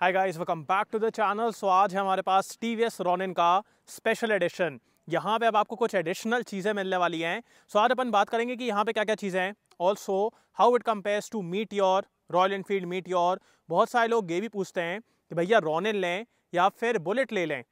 Hi guys welcome back to the channel so आज है हमारे पास टी वी एस रोनिन का स्पेशल एडिशन यहाँ पे अब आपको कुछ एडिशनल चीज़ें मिलने वाली हैं सो so, आज अपन बात करेंगे कि यहाँ पे क्या क्या चीज़ें हैं also how it compares to Meteor Royal Enfield Meteor बहुत सारे लोग ये भी पूछते हैं कि भैया रोनिन लें या फिर बुलेट ले लें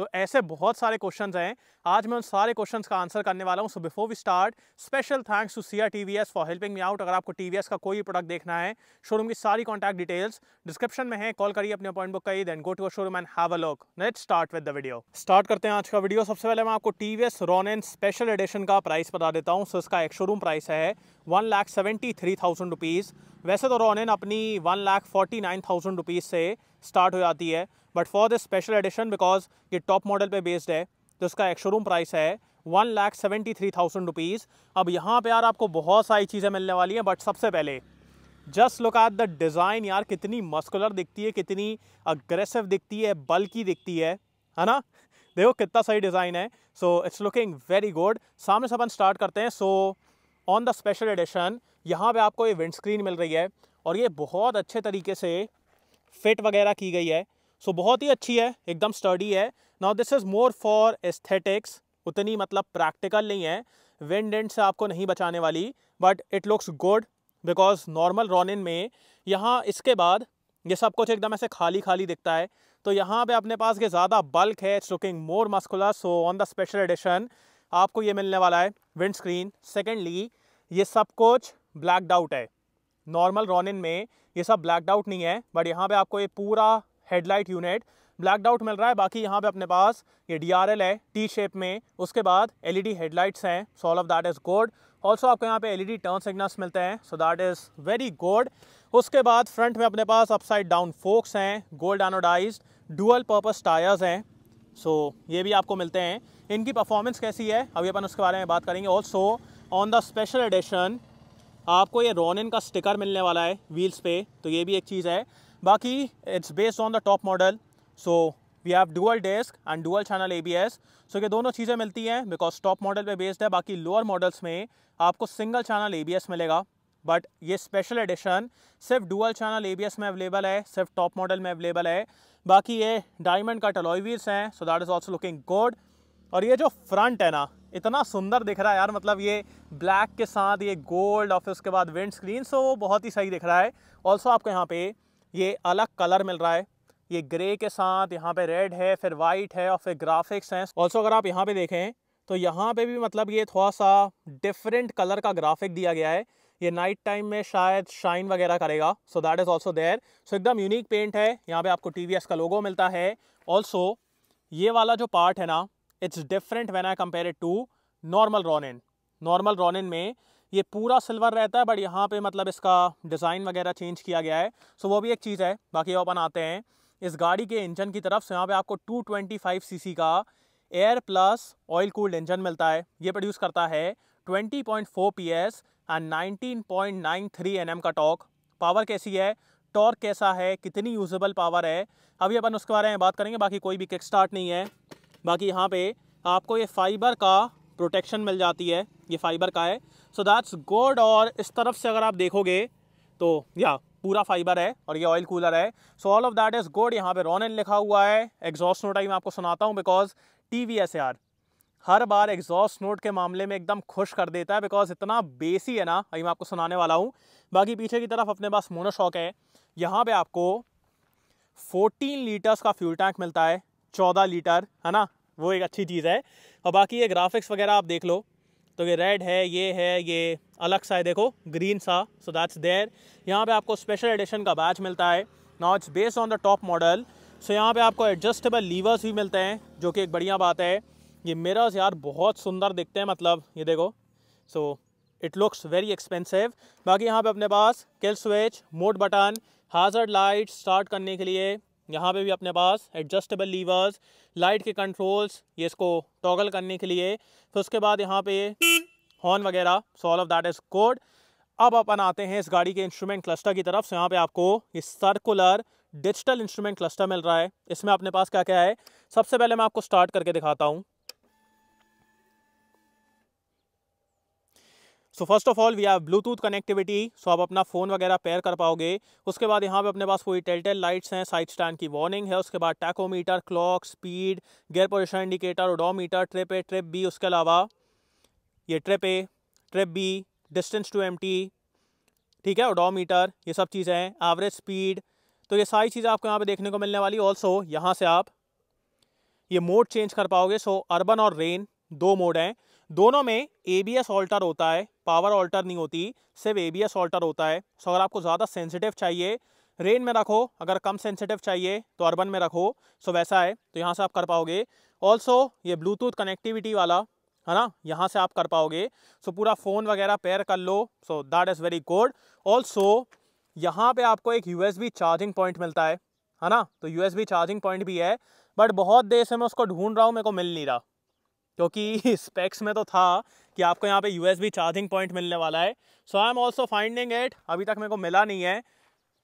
तो ऐसे बहुत सारे क्वेश्चंस हैं आज मैं उन सारे क्वेश्चंस का आंसर करने वाला हूँ so before we start special thanks to Siya TVS for helping me out अगर आपको टीवीएस का कोई प्रोडक्ट देखना है शोरूम की सारी कॉन्टैक्ट डिटेल्स डिस्क्रिप्शन में है कॉल करिए अपने अपॉइंट बुक करिए then go to showroom and have a look let start with the video start करते हैं आज का वीडियो सबसे पहले मैं आपको टीवीएस रॉन स्पेशल एडिशन का प्राइस बता देता हूँ सो इसका एक शोरूम प्राइस है one lakh seventy three thousand rupees वैसे तो रॉन एन अपनी one lakh forty nine thousand rupees से स्टार्ट हो जाती है but for this special edition because ये टॉप मॉडल पे बेस्ड है तो इसका एक शोरूम प्राइस है one lakh seventy three thousand rupees अब यहाँ पे यार आपको बहुत सारी चीज़ें मिलने वाली हैं बट सबसे पहले just look at the design यार कितनी मस्कुलर दिखती है कितनी अग्रेसिव दिखती है बल्कि दिखती है है ना देखो कितना सही डिज़ाइन है so it's looking very good सामने से अपन स्टार्ट करते हैं so on the special edition यहाँ पे आपको ये विंड स्क्रीन मिल रही है और ये बहुत अच्छे तरीके से फिट वगैरह की गई है सो so, बहुत ही अच्छी है एकदम स्टडी है now this is more for aesthetics उतनी मतलब प्रैक्टिकल नहीं है विंड एंड से आपको नहीं बचाने वाली but it looks good because normal Ronin में यहाँ इसके बाद ये सब कुछ एकदम ऐसे खाली खाली दिखता है तो यहाँ पे अपने पास ये ज़्यादा बल्क है it's looking more muscular so on the special edition आपको ये मिलने वाला है विंड स्क्रीन सेकेंडली ये सब कुछ ब्लैकड आउट है नॉर्मल रॉनिन में ये सब ब्लैकड आउट नहीं है बट यहाँ पे आपको ये पूरा हेडलाइट यूनिट ब्लैक आउट मिल रहा है बाकी यहाँ पे अपने पास ये डी है टी शेप में उसके बाद एलईडी हेडलाइट्स e हैं so all of that is good also आपको यहाँ पे एलईडी टर्न सिग्नल्स मिलते हैं so that is very good उसके बाद फ्रंट में अपने पास अपसाइड डाउन फोक्स हैं gold anodize dual purpose tyres हैं सो so, ये भी आपको मिलते हैं इनकी परफॉर्मेंस कैसी है अभी अपन उसके बारे में बात करेंगे also on the special edition आपको ये रोनिन का स्टिकर मिलने वाला है व्हील्स पे तो ये भी एक चीज़ है बाकी it's based on the top model so we have dual disc and dual channel ABS so ये दोनों चीज़ें मिलती हैं बिकॉज टॉप मॉडल पे बेस्ड है बाकी लोअर मॉडल्स में आपको सिंगल चैनल एबीएस मिलेगा बट ये स्पेशल एडिशन सिर्फ डुअल चैनल एबीएस में अवेलेबल है सिर्फ टॉप मॉडल में अवेलेबल है बाकी ये डायमंड का टलॉय हैं so that is also looking good और ये जो फ्रंट है ना इतना सुंदर दिख रहा है यार मतलब ये ब्लैक के साथ ये गोल्ड और फिर उसके बाद विंड स्क्रीन सो वो बहुत ही सही दिख रहा है ऑल्सो आपको यहाँ पे ये अलग कलर मिल रहा है ये ग्रे के साथ यहाँ पे रेड है फिर वाइट है और फिर ग्राफिक्स हैं ऑल्सो अगर आप यहाँ पे देखें तो यहाँ पे भी मतलब ये थोड़ा सा डिफरेंट कलर का ग्राफिक दिया गया है ये नाइट टाइम में शायद शाइन वगैरह करेगा so that is also there so एकदम यूनिक पेंट है यहाँ पे आपको टी का लोगो मिलता है ऑल्सो ये वाला जो पार्ट है ना it's different when I compare to normal Ronin normal Ronin में ये पूरा सिल्वर रहता है बट यहाँ पे मतलब इसका डिज़ाइन वगैरह चेंज किया गया है सो वो भी एक चीज़ है बाकी अपन आते हैं इस गाड़ी के इंजन की तरफ से यहाँ पे आपको 225 सीसी का air plus oil cooled engine मिलता है ये प्रोड्यूस करता है 20.4 पीएस एंड 19.93 एनएम का टॉक पावर कैसी है टॉर्क कैसा है कितनी यूजेबल पावर है अभी अपन उसके बारे में बात करेंगे बाकी कोई भी किक स्टार्ट नहीं है बाकी यहाँ पे आपको ये फाइबर का प्रोटेक्शन मिल जाती है ये फाइबर का है सो दैट्स गुड और इस तरफ से अगर आप देखोगे तो या पूरा फाइबर है और ये ऑयल कूलर है so all of that is good यहाँ पे रॉन लिखा हुआ है एग्जॉस्ट नोट आई मैं आपको सुनाता हूँ because T we S R हर बार एग्जॉस्ट नोट के मामले में एकदम खुश कर देता है बिकॉज इतना बेसी है ना अभी मैं आपको सुनाने वाला हूँ बाकी पीछे की तरफ अपने पास मोनोशॉक है यहाँ पे आपको 14 लीटर्स का फ्यूल टैंक मिलता है 14 लीटर है ना वो एक अच्छी चीज़ है और बाकी ये ग्राफिक्स वगैरह आप देख लो तो ये रेड है ये है ये अलग सा है देखो ग्रीन सा सो दैट्स देयर यहाँ पे आपको स्पेशल एडिशन का बैच मिलता है now it's based on the top model so यहाँ पे आपको एडजस्टेबल लीवर्स भी मिलते हैं जो कि एक बढ़िया बात है ये मिरर्स यार बहुत सुंदर दिखते हैं मतलब ये देखो so it looks very expensive बाकी यहाँ पे अपने पास kill switch mode button hazard light start करने के लिए यहाँ पे भी अपने पास एडजस्टेबल लीवर्स लाइट के कंट्रोल्स ये इसको टॉगल करने के लिए फिर उसके बाद यहाँ पे हॉर्न वगैरह so all of that is good अब अपन आते हैं इस गाड़ी के इंस्ट्रूमेंट क्लस्टर की तरफ से यहाँ पे आपको ये सर्कुलर डिजिटल इंस्ट्रूमेंट क्लस्टर मिल रहा है इसमें अपने पास क्या क्या है सबसे पहले मैं आपको स्टार्ट करके दिखाता हूँ so first of all we have Bluetooth connectivity so आप अपना फ़ोन वगैरह पेयर कर पाओगे उसके बाद यहाँ पे अपने पास पूरी टेलटेल लाइट्स हैं साइड स्टैंड की वार्निंग है उसके बाद tachometer clock speed gear position indicator odometer trip A trip B उसके अलावा ये trip A trip B distance to एम ठीक है ओडोमीटर ये सब चीज़ें हैं एवरेज स्पीड तो ये सारी चीज़ें आपको यहाँ पर देखने को मिलने वाली ऑल्सो यहाँ से आप ये मोड चेंज कर पाओगे सो अर्बन और रेन दो मोड हैं दोनों में ए बी एस ऑल्टर होता है पावर ऑल्टर नहीं होती सिर्फ ए बी एस ऑल्टर होता है सो अगर आपको ज़्यादा सेंसिटिव चाहिए रेन में रखो अगर कम सेंसिटिव चाहिए तो अर्बन में रखो सो वैसा है तो यहाँ से आप कर पाओगे ऑल्सो ये ब्लूटूथ कनेक्टिविटी वाला है ना यहाँ से आप कर पाओगे सो पूरा फ़ोन वगैरह पेयर कर लो so that is very good also यहाँ पर आपको एक बी चार्जिंग पॉइंट मिलता है है ना तो बी चार्जिंग पॉइंट भी है बट बहुत देर से मैं उसको ढूंढ रहा हूँ मेरे को मिल नहीं रहा क्योंकि स्पेक्स में तो था कि आपको यहाँ पे यूएसबी चार्जिंग पॉइंट मिलने वाला है so I am also finding at अभी तक मेरे को मिला नहीं है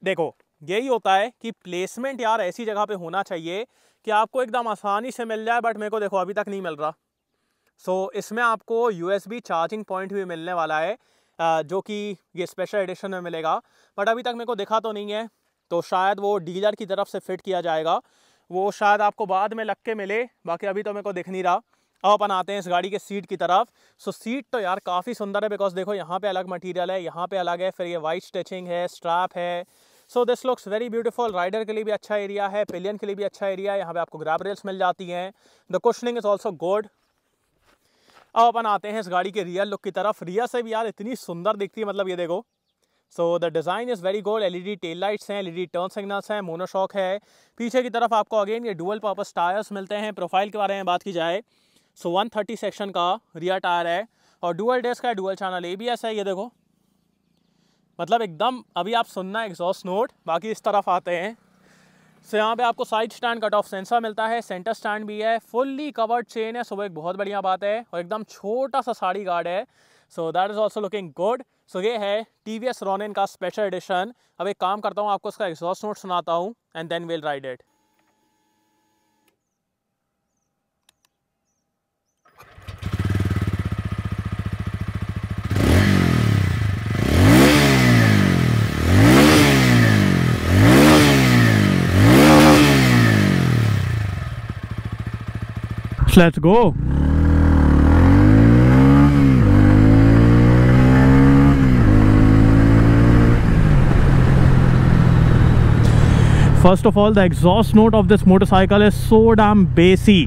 देखो यही होता है कि प्लेसमेंट यार ऐसी जगह पे होना चाहिए कि आपको एकदम आसानी से मिल जाए बट मेरे को देखो अभी तक नहीं मिल रहा सो so, इसमें आपको यू चार्जिंग पॉइंट भी मिलने वाला है जो कि ये स्पेशल एडिशन में मिलेगा बट अभी तक मेरे को दिखा तो नहीं है तो शायद वो डीलर की तरफ से फिट किया जाएगा वो शायद आपको बाद में लग के मिले बाकी अभी तो मेरे को दिख नहीं रहा अब अपन आते हैं इस गाड़ी के सीट की तरफ सो so, सीट तो यार काफ़ी सुंदर है बिकॉज देखो यहाँ पे अलग मटेरियल है यहाँ पे अलग है फिर ये वाइट स्टिचिंग है स्ट्रैप है so this looks very beautiful rider के लिए भी अच्छा एरिया है पिलियन के लिए भी अच्छा एरिया है यहाँ पे आपको ग्रैब रेल्स मिल जाती हैं the questioning is also good अब अपन आते हैं इस गाड़ी के रियल लुक की तरफ रियल से भी यार इतनी सुंदर दिखती है मतलब ये देखो so the design is very good LED tail lights हैं एलईडी टर्न सिग्नल्स हैं मोनोशॉक है पीछे की तरफ आपको अगेन ये डुअल पर्पस टायर्स मिलते हैं प्रोफाइल के बारे में बात की जाए सो वन 130 सेक्शन का रियर टायर है और डुअल डेस्क का डुअल चैनल एबीएस है ये देखो मतलब एकदम अभी आप सुनना एग्जॉस्ट नोट बाकी इस तरफ आते हैं सो यहाँ पे आपको side stand cut off sensor मिलता है सेंटर स्टैंड भी है फुल्ली कवर्ड चेन है सो वो एक बहुत बढ़िया बात है और एकदम छोटा सा साड़ी गार्ड है so that is also looking good so ये है टी वी एस रोनिन का स्पेशल एडिशन अब एक काम करता हूँ आपको उसका एग्जॉस्ट नोट सुनाता हूँ and then will ride it Let's go! First of all the exhaust note of this motorcycle is so damn bassy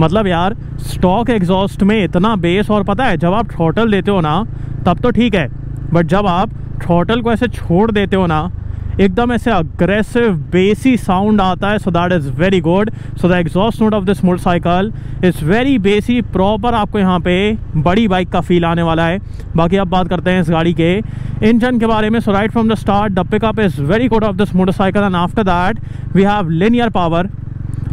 मतलब यार स्टॉक एग्जॉस्ट में इतना बेस और पता है जब आप थ्रोटल देते हो ना तब तो ठीक है बट जब आप थ्रोटल को ऐसे छोड़ देते हो ना एकदम ऐसे अग्रेसिव बेसी साउंड आता है so that is very good so the exhaust note of this motorcycle is very bassy proper आपको यहाँ पे बड़ी बाइक का फील आने वाला है बाकी अब बात करते हैं इस गाड़ी के इंजन के बारे में so right from the start the pickup is very good of this motorcycle and after that we have linear power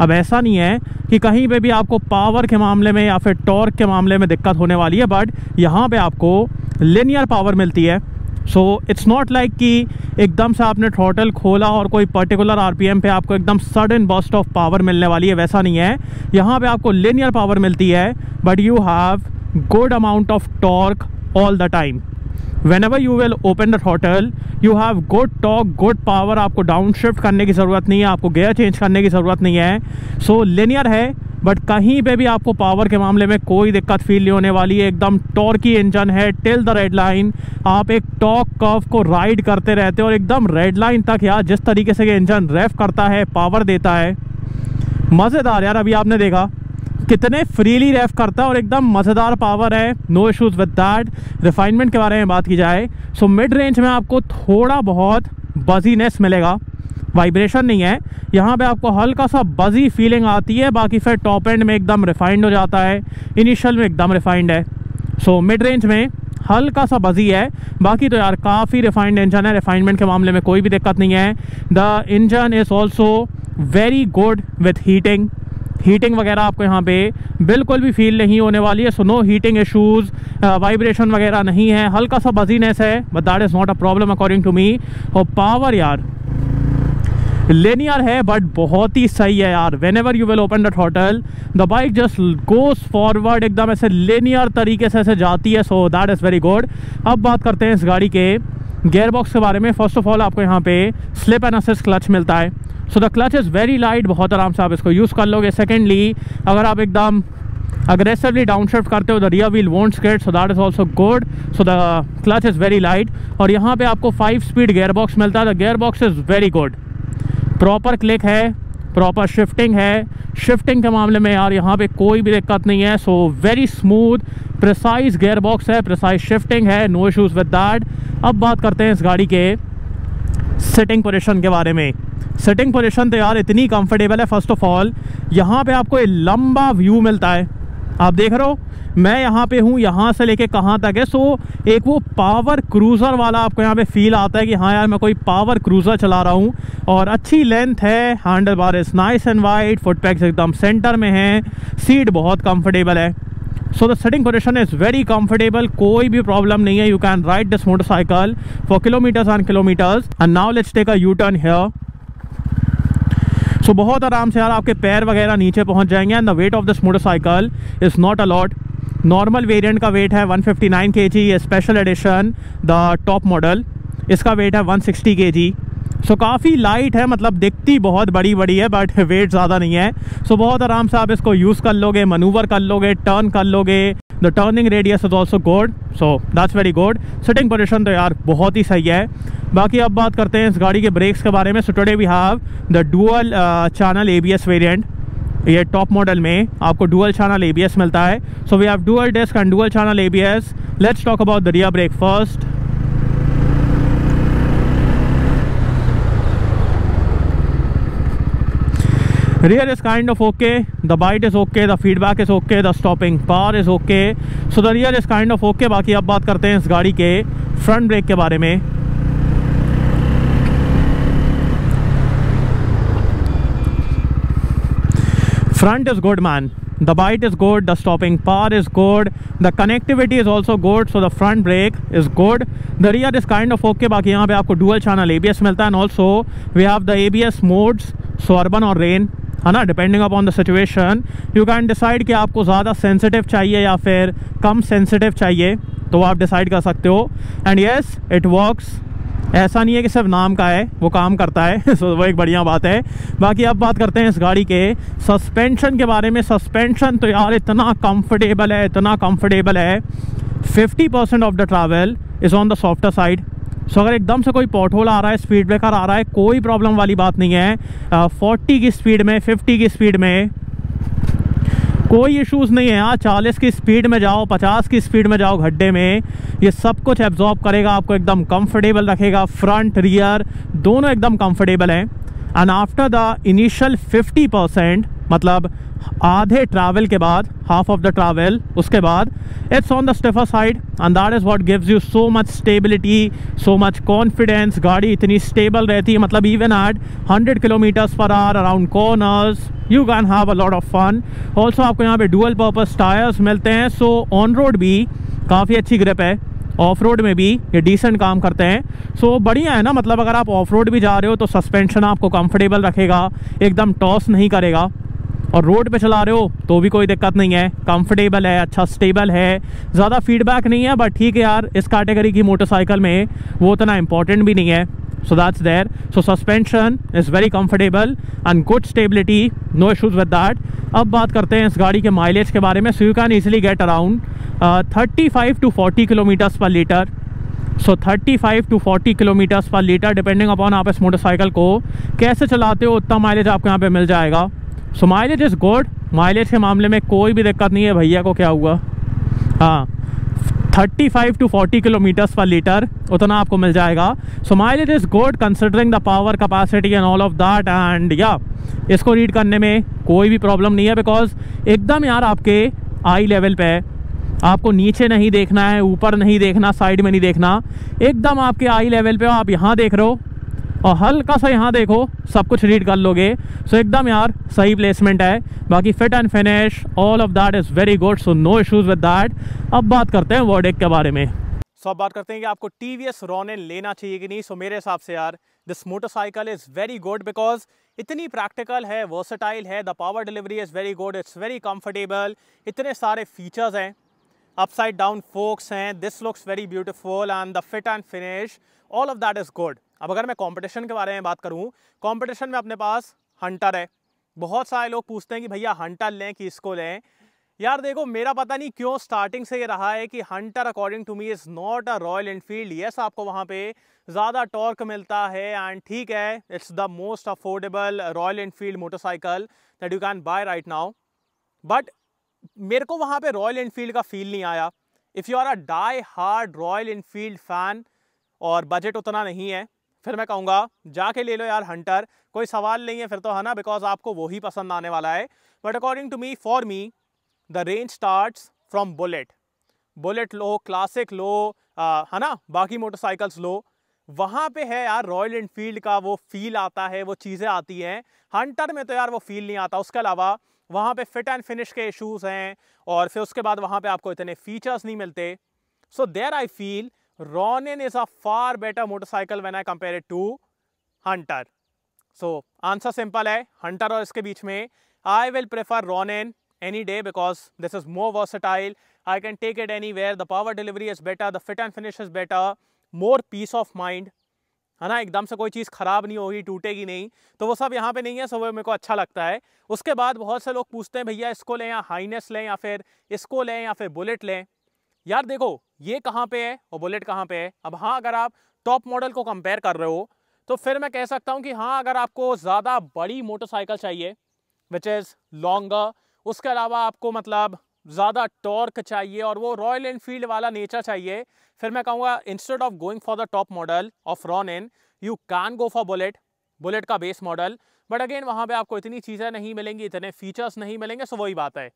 अब ऐसा नहीं है कि कहीं पे भी आपको पावर के मामले में या फिर टॉर्क के मामले में दिक्कत होने वाली है बट यहाँ पे आपको लिनियर पावर मिलती है सो इट्स नॉट लाइक कि एकदम से आपने थ्रोटल खोला और कोई पर्टिकुलर आरपीएम पे आपको एकदम सडन बस्ट ऑफ पावर मिलने वाली है वैसा नहीं है यहाँ पे आपको लेनियर पावर मिलती है but you have good amount of torque all the time whenever you will open the throttle you have good torque good power आपको डाउन शिफ्ट करने की ज़रूरत नहीं है आपको गेयर चेंज करने की ज़रूरत नहीं है सो so, लेनियर है बट कहीं पे भी आपको पावर के मामले में कोई दिक्कत फील नहीं होने वाली है एकदम टॉर्की इंजन है टिल द रेड लाइन आप एक टॉक कर्व को राइड करते रहते हो और एकदम रेड लाइन तक यार जिस तरीके से ये इंजन रेफ करता है पावर देता है मज़ेदार यार अभी आपने देखा कितने फ्रीली रेफ करता है और एकदम मज़ेदार पावर है no issues with that refinement के बारे में बात की जाए सो मिड रेंज में आपको थोड़ा बहुत बजीनेस मिलेगा वाइब्रेशन नहीं है यहाँ पे आपको हल्का सा बजी फीलिंग आती है बाकी फिर टॉप एंड में एकदम रिफाइंड हो जाता है इनिशियल में एकदम रिफाइंड है सो मिड रेंज में हल्का सा बजी है बाकी तो यार काफ़ी रिफाइंड इंजन है रिफाइनमेंट के मामले में कोई भी दिक्कत नहीं है the engine is also very good with heating heating वगैरह आपको यहाँ पे बिल्कुल भी फील नहीं होने वाली है so no heating issues vibration वगैरह नहीं है हल्का सा बजीनेस है but that is not a problem according to me और पावर यार लेनियर है बट बहुत ही सही है यार whenever you will open the throttle the bike just goes forward एकदम ऐसे लेनियर तरीके से ऐसे जाती है so that is very good अब बात करते हैं इस गाड़ी के गेयर बॉक्स के बारे में फर्स्ट ऑफ ऑल आपको यहाँ pay slip and assist clutch मिलता है so the clutch is very light बहुत आराम से आप इसको यूज़ कर लोगे सेकेंडली अगर आप एकदम अग्रेसिवली डाउनशिफ्ट करते हो the rear wheel won't skate so that is also good so the clutch is very light और यहाँ पे आपको फाइव स्पीड गेयर बॉक्स मिलता है the gear box is very good proper click है प्रॉपर शिफ्टिंग है शिफ्टिंग के मामले में यार यहाँ पे कोई भी दिक्कत नहीं है so very smooth precise gear box है प्रिसाइज शिफ्टिंग है नो इशूज़ विद दैट अब बात करते हैं इस गाड़ी के सिटिंग पोजिशन के बारे में सिटिंग पोजिशन तो यार इतनी कम्फर्टेबल है फर्स्ट ऑफ ऑल यहाँ पर आपको एक लंबा व्यू मिलता है आप देख रहे हो मैं यहाँ पे हूँ यहाँ से लेके कहाँ तक है सो एक वो पावर क्रूज़र वाला आपको यहाँ पे फील आता है कि हाँ यार मैं कोई पावर क्रूज़र चला रहा हूँ और अच्छी लेंथ है handle bar is nice and wide foot pegs एकदम सेंटर में है सीट बहुत कम्फर्टेबल है so the seating position is very comfortable कोई भी प्रॉब्लम नहीं है you can ride this motorcycle for kilometres and kilometres and now let's take a U turn here so बहुत आराम से यार आपके पैर वगैरह नीचे पहुंच जाएंगे and the weight of this motorcycle is not a lot normal variant का वेट है 159 फिफ्टी ये special edition the top model इसका वेट है 160 सिक्सटी सो काफ़ी लाइट है मतलब दिखती बहुत बड़ी बड़ी है बट वेट ज़्यादा नहीं है सो so, बहुत आराम से आप इसको यूज़ कर लोगे मनूवर कर लोगे टर्न कर लोगे the turning radius is also good so that's very good sitting position तो यार बहुत ही सही है बाकी अब बात करते हैं इस गाड़ी के ब्रेक्स के बारे में so today we have the dual channel A B S variant ये टॉप मॉडल में आपको डुअल चैनल एबीएस मिलता है so we have dual disc and dual channel ABS let's talk about the rear brake first rear is kind of okay the bite is okay the feedback is okay the stopping power is okay so the rear is kind of okay बाकी अब बात करते हैं इस गाड़ी के front brake के बारे में front is good man the bite is good the stopping power is good the connectivity is also good so the front brake is good the rear is kind of okay बाकी यहाँ पे आपको dual channel ABS मिलता है and also we have the ABS modes so urban और rain है ना depending upon the situation you can decide कि आपको ज़्यादा सेंसिटिव चाहिए या फिर कम सेंसिटिव चाहिए तो आप डिसाइड कर सकते हो एंड येस इट वर्क्स ऐसा नहीं है कि सिर्फ नाम का है वो काम करता है सो वो एक बढ़िया बात है बाकी अब बात करते हैं इस गाड़ी के सस्पेंशन के बारे में सस्पेंशन तो यार इतना कंफर्टेबल है इतना कंफर्टेबल है 50% percent of the travel is on the softer side so अगर एकदम से कोई पॉट आ रहा है स्पीड ब्रेकर आ रहा है कोई प्रॉब्लम वाली बात नहीं है फोर्टी uh, की स्पीड में फिफ्टी की स्पीड में कोई इश्यूज़ नहीं है यहाँ चालीस की स्पीड में जाओ पचास की स्पीड में जाओ गड्ढे में ये सब कुछ एब्जॉर्ब करेगा आपको एकदम कंफर्टेबल रखेगा फ्रंट रियर दोनों एकदम कंफर्टेबल हैं and after the initial 50 percent मतलब आधे ट्रैवल के बाद हाफ ऑफ द ट्रैवल उसके बाद it's on the stiffer side and that is what gives you so much stability so much confidence गाड़ी इतनी स्टेबल रहती है मतलब इवन एट 100 किलोमीटर्स पर or around corners you can have a lot of fun also आपको यहाँ पे dual purpose tyres मिलते हैं सो ऑन रोड भी काफ़ी अच्छी ग्रिप है ऑफ रोड में भी ये डिसेंट काम करते हैं सो so, बढ़िया है ना मतलब अगर आप ऑफ रोड भी जा रहे हो तो सस्पेंशन आपको कंफर्टेबल रखेगा एकदम टॉस नहीं करेगा और रोड पे चला रहे हो तो भी कोई दिक्कत नहीं है कंफर्टेबल है अच्छा स्टेबल है ज़्यादा फीडबैक नहीं है बट ठीक है यार इस कैटेगरी की मोटरसाइकिल में वो उतना इंपॉर्टेंट भी नहीं है so that's there so suspension is very comfortable and good stability no issues with that अब बात करते हैं इस गाड़ी के माइलेज के बारे में so you can easily get around thirty five to forty kilometres per litre so thirty five to forty kilometres per litre depending upon आप इस मोटरसाइकिल को कैसे चलाते हो उतना माइलेज आपको यहाँ पे मिल जाएगा so mileage is good mileage के मामले में कोई भी दिक्कत नहीं है भैया को क्या हुआ हाँ 35 टू 40 किलोमीटर्स पर लीटर उतना आपको मिल जाएगा so mileage is good considering the power capacity and all of that and या इसको रीड करने में कोई भी प्रॉब्लम नहीं है बिकॉज एकदम यार आपके आई लेवल पे आपको नीचे नहीं देखना है ऊपर नहीं देखना साइड में नहीं देखना एकदम आपके आई लेवल पे आप यहाँ देख रहे हो और हल्का सा यहाँ देखो सब कुछ रीड कर लोगे सो एकदम यार सही प्लेसमेंट है बाकी fit and finish all of that is very good so no issues with that अब बात करते हैं वर्डेक के बारे में सो अब बात करते हैं कि आपको टी वी एस रोनेन लेना चाहिए कि नहीं सो मेरे हिसाब से यार this motorcycle is very good because इतनी प्रैक्टिकल है वर्सटाइल है the power delivery is very good it's very comfortable इतने सारे फीचर्स हैं अपसाइड डाउन फोक्स हैं this looks very beautiful and the fit and finish all of that is good अब अगर मैं कंपटीशन के बारे में बात करूं कंपटीशन में अपने पास हंटर है बहुत सारे लोग पूछते हैं कि भैया हंटर लें कि इसको लें यार देखो मेरा पता नहीं क्यों स्टार्टिंग से ये रहा है कि Hunter according to me is not a Royal Enfield yes आपको वहाँ पे ज़्यादा टॉर्क मिलता है एंड ठीक है it's the most affordable Royal Enfield motorcycle that you can buy right now but मेरे को वहाँ पे रॉयल इनफील्ड का फील नहीं आया if you are a die hard Royal Enfield fan और बजट उतना नहीं है फिर मैं कहूँगा जाके ले लो यार हंटर कोई सवाल नहीं है फिर तो है ना बिकॉज आपको वो ही पसंद आने वाला है but according to me for me the range start from Bullet Bullet लो क्लासिक लो है ना बाकी मोटरसाइकिल्स लो वहाँ पे है यार रॉयल इनफील्ड का वो फील आता है वो चीज़ें आती हैं हंटर में तो यार वो फील नहीं आता उसके अलावा वहाँ पे फिट एंड फिनिश के इश्यूज हैं और फिर उसके बाद वहाँ पे आपको इतने फीचर्स नहीं मिलते so there I feel Ronin is a far better motorcycle when I compare it to Hunter. So answer simple है Hunter और इसके बीच में I will prefer Ronin any day because this is more versatile. I can take it anywhere. The power delivery is better. The fit and finish is better. More peace of mind. है ना एकदम से कोई चीज़ ख़राब नहीं होगी टूटेगी नहीं तो वो सब यहाँ पे नहीं है सो वो मेरे को अच्छा लगता है उसके बाद बहुत से लोग पूछते हैं भैया इसको लें या हाइनेस लें या फिर इसको लें या फिर बुलेट लें यार देखो ये कहाँ पे है और बुलेट कहाँ पे है अब हाँ अगर आप टॉप मॉडल को कंपेयर कर रहे हो तो फिर मैं कह सकता हूँ कि हाँ अगर आपको ज़्यादा बड़ी मोटरसाइकिल चाहिए विच इज़ लॉन्गर उसके अलावा आपको मतलब ज़्यादा टॉर्क चाहिए और वो रॉयल इनफील्ड वाला नेचर चाहिए फिर मैं कहूँगा instead of going for the top model of Ronin you can go for Bullet Bullet का बेस मॉडल बट अगेन वहाँ पे आपको इतनी चीज़ें नहीं मिलेंगी इतने फीचर्स नहीं मिलेंगे सो वही बात है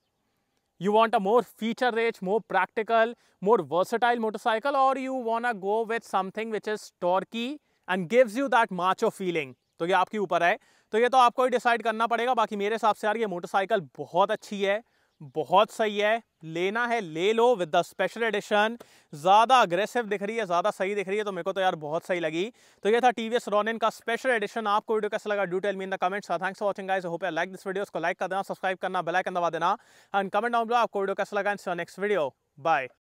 you want a more feature rich more practical more versatile motorcycle or you want to go with something which is torquey and gives you that macho feeling तो ये आपके ऊपर है तो ये तो आपको ही डिसाइड करना पड़ेगा बाकी मेरे हिसाब से यार ये मोटरसाइकिल बहुत अच्छी है बहुत सही है लेना है ले लो विद द स्पेशल एडिशन ज़्यादा अग्रेसिव दिख रही है ज़्यादा सही दिख रही है तो मेरे को तो यार बहुत सही लगी तो ये था टी वी रोनिन का स्पेशल एडिशन आपको वीडियो कैसा लगा do tell me in the comments thanks for watching guys hope I like this video उसको लाइक कर देना सब्सक्राइब करना बेलाइकन दबा देना एंड कमेंट डाउन आपको वीडियो कैसा लगा इन नेक्स्ट वीडियो बाय